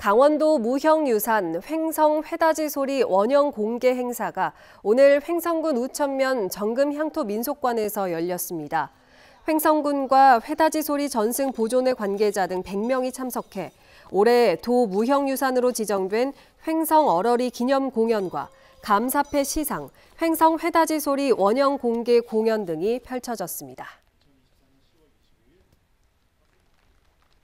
강원도 무형유산 횡성 회다지 소리 원형 공개 행사가 오늘 횡성군 우천면 정금향토 민속관에서 열렸습니다. 횡성군과 회다지 소리 전승 보존의 관계자 등 100명이 참석해 올해 도 무형유산으로 지정된 횡성 어러리 기념 공연과 감사패 시상, 횡성 회다지 소리 원형 공개 공연 등이 펼쳐졌습니다.